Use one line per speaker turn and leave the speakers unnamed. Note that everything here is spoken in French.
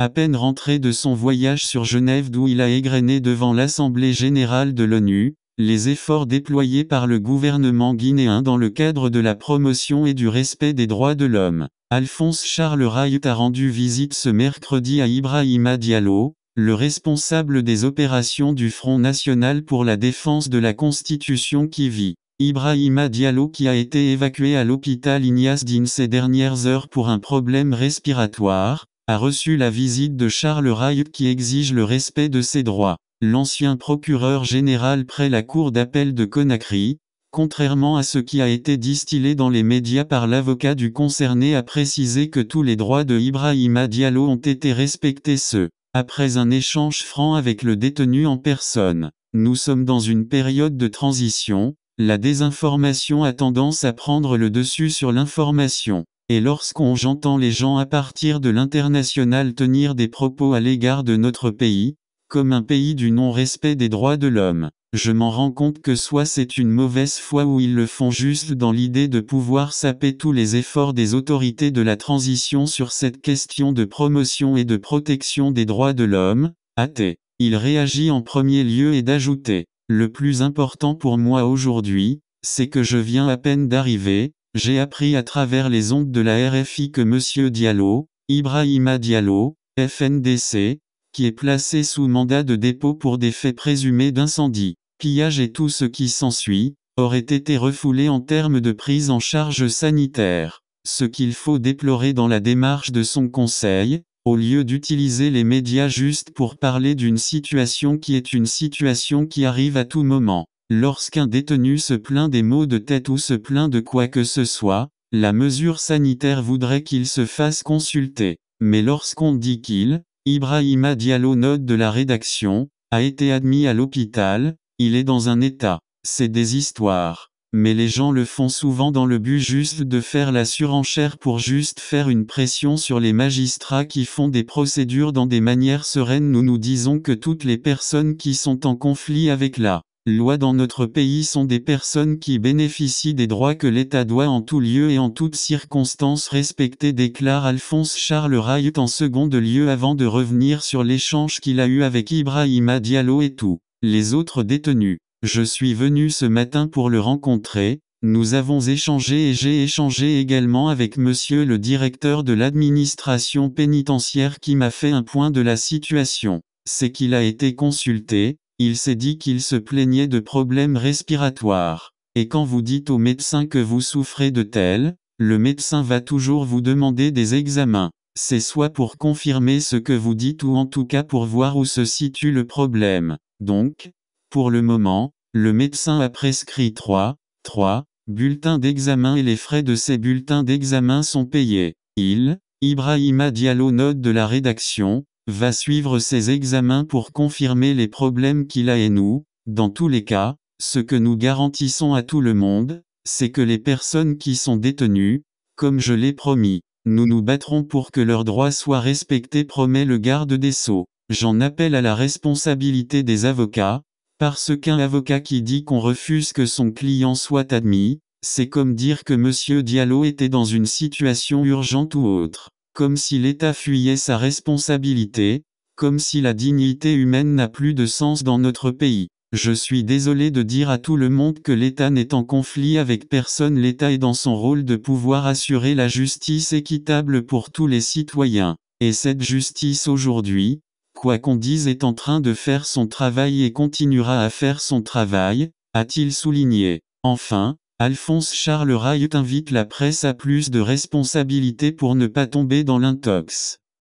À peine rentré de son voyage sur Genève d'où il a égrené devant l'Assemblée générale de l'ONU, les efforts déployés par le gouvernement guinéen dans le cadre de la promotion et du respect des droits de l'homme. Alphonse Charles Raillet a rendu visite ce mercredi à Ibrahima Diallo, le responsable des opérations du Front National pour la défense de la Constitution qui vit. Ibrahima Diallo qui a été évacué à l'hôpital Ignace ces dernières heures pour un problème respiratoire, a reçu la visite de Charles Rayut qui exige le respect de ses droits. L'ancien procureur général près la cour d'appel de Conakry, contrairement à ce qui a été distillé dans les médias par l'avocat du concerné a précisé que tous les droits de Ibrahima Diallo ont été respectés ce, après un échange franc avec le détenu en personne. Nous sommes dans une période de transition, la désinformation a tendance à prendre le dessus sur l'information. Et lorsqu'on j'entends les gens à partir de l'international tenir des propos à l'égard de notre pays, comme un pays du non-respect des droits de l'homme, je m'en rends compte que soit c'est une mauvaise foi ou ils le font juste dans l'idée de pouvoir saper tous les efforts des autorités de la transition sur cette question de promotion et de protection des droits de l'homme, athée. Il réagit en premier lieu et d'ajouter, le plus important pour moi aujourd'hui, c'est que je viens à peine d'arriver, j'ai appris à travers les ondes de la RFI que M. Diallo, Ibrahima Diallo, FNDC, qui est placé sous mandat de dépôt pour des faits présumés d'incendie, pillage et tout ce qui s'ensuit, aurait été refoulé en termes de prise en charge sanitaire. Ce qu'il faut déplorer dans la démarche de son conseil, au lieu d'utiliser les médias juste pour parler d'une situation qui est une situation qui arrive à tout moment. Lorsqu'un détenu se plaint des maux de tête ou se plaint de quoi que ce soit, la mesure sanitaire voudrait qu'il se fasse consulter. Mais lorsqu'on dit qu'il, Ibrahima Diallo note de la rédaction, a été admis à l'hôpital, il est dans un état. C'est des histoires. Mais les gens le font souvent dans le but juste de faire la surenchère pour juste faire une pression sur les magistrats qui font des procédures dans des manières sereines. Nous nous disons que toutes les personnes qui sont en conflit avec la lois dans notre pays sont des personnes qui bénéficient des droits que l'État doit en tout lieu et en toutes circonstances respecter déclare Alphonse Charles Rayut en second lieu avant de revenir sur l'échange qu'il a eu avec Ibrahima Diallo et tous les autres détenus. Je suis venu ce matin pour le rencontrer, nous avons échangé et j'ai échangé également avec monsieur le directeur de l'administration pénitentiaire qui m'a fait un point de la situation. C'est qu'il a été consulté, il s'est dit qu'il se plaignait de problèmes respiratoires. Et quand vous dites au médecin que vous souffrez de tel, le médecin va toujours vous demander des examens. C'est soit pour confirmer ce que vous dites ou en tout cas pour voir où se situe le problème. Donc, pour le moment, le médecin a prescrit 3, 3 bulletins d'examen et les frais de ces bulletins d'examen sont payés. Il, Ibrahima Diallo note de la rédaction, va suivre ses examens pour confirmer les problèmes qu'il a et nous, dans tous les cas, ce que nous garantissons à tout le monde, c'est que les personnes qui sont détenues, comme je l'ai promis, nous nous battrons pour que leurs droits soient respectés, promet le garde des sceaux. J'en appelle à la responsabilité des avocats, parce qu'un avocat qui dit qu'on refuse que son client soit admis, c'est comme dire que M. Diallo était dans une situation urgente ou autre comme si l'État fuyait sa responsabilité, comme si la dignité humaine n'a plus de sens dans notre pays. Je suis désolé de dire à tout le monde que l'État n'est en conflit avec personne. L'État est dans son rôle de pouvoir assurer la justice équitable pour tous les citoyens. Et cette justice aujourd'hui, quoi qu'on dise, est en train de faire son travail et continuera à faire son travail, a-t-il souligné. Enfin, Alphonse Charles invite la presse à plus de responsabilités pour ne pas tomber dans l'intox.